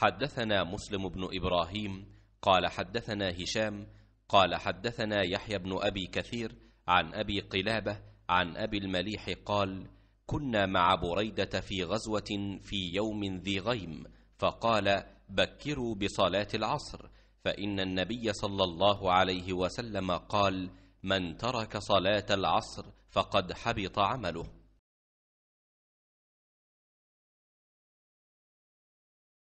حدثنا مسلم بن إبراهيم قال حدثنا هشام قال حدثنا يحيى بن أبي كثير عن أبي قلابة عن أبي المليح قال كنا مع بريدة في غزوة في يوم ذي غيم فقال بكروا بصلاة العصر فإن النبي صلى الله عليه وسلم قال من ترك صلاة العصر فقد حبط عمله